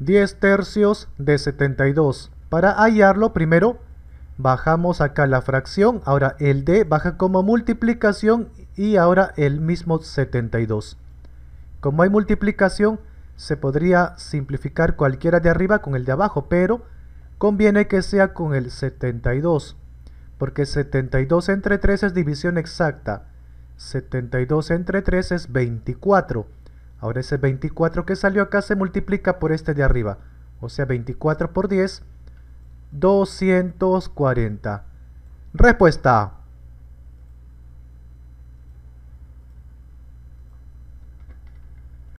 10 tercios de 72. Para hallarlo, primero bajamos acá la fracción, ahora el D baja como multiplicación y ahora el mismo 72. Como hay multiplicación, se podría simplificar cualquiera de arriba con el de abajo, pero conviene que sea con el 72, porque 72 entre 3 es división exacta, 72 entre 3 es 24, Ahora ese 24 que salió acá se multiplica por este de arriba. O sea, 24 por 10, 240. Respuesta.